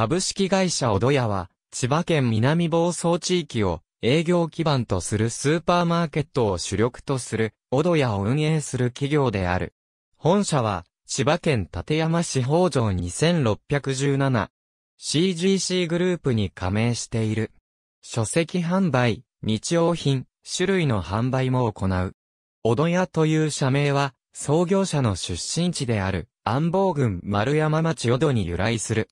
株式会社おどやは、千葉県南房総地域を営業基盤とするスーパーマーケットを主力とする、おどやを運営する企業である。本社は、千葉県立山市北条 2617CGC グループに加盟している。書籍販売、日用品、種類の販売も行う。おどやという社名は、創業者の出身地である、安房郡丸山町おどに由来する。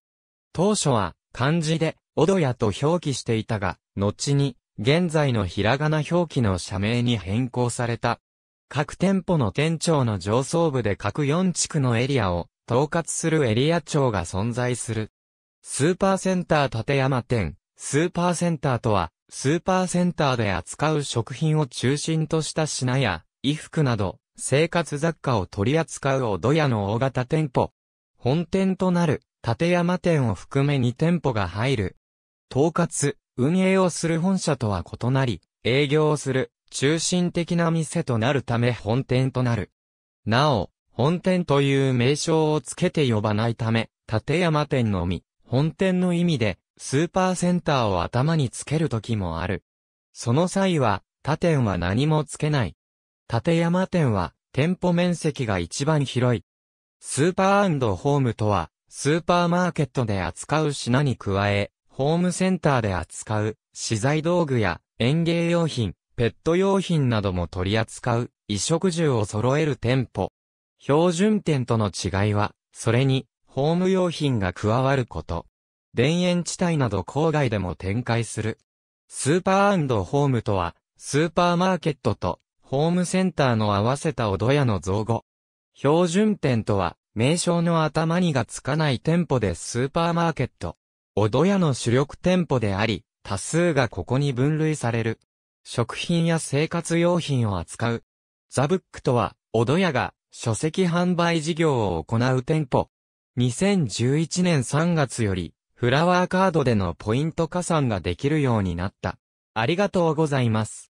当初は漢字で、オドヤと表記していたが、後に、現在のひらがな表記の社名に変更された。各店舗の店長の上層部で各4地区のエリアを統括するエリア長が存在する。スーパーセンター立山店、スーパーセンターとは、スーパーセンターで扱う食品を中心とした品や、衣服など、生活雑貨を取り扱うおどやの大型店舗。本店となる立山店を含め2店舗が入る。統括、運営をする本社とは異なり、営業をする、中心的な店となるため本店となる。なお、本店という名称をつけて呼ばないため、立山店のみ、本店の意味で、スーパーセンターを頭につける時もある。その際は、他店は何もつけない。立山店は、店舗面積が一番広い。スーパーホームとは、スーパーマーケットで扱う品に加え、ホームセンターで扱う資材道具や園芸用品、ペット用品なども取り扱う衣食住を揃える店舗。標準店との違いは、それに、ホーム用品が加わること。田園地帯など郊外でも展開する。スーパーホームとは、スーパーマーケットとホームセンターの合わせたおどやの造語。標準店とは、名称の頭にがつかない店舗でスーパーマーケット。おどやの主力店舗であり、多数がここに分類される。食品や生活用品を扱う。ザブックとは、おどやが書籍販売事業を行う店舗。2011年3月より、フラワーカードでのポイント加算ができるようになった。ありがとうございます。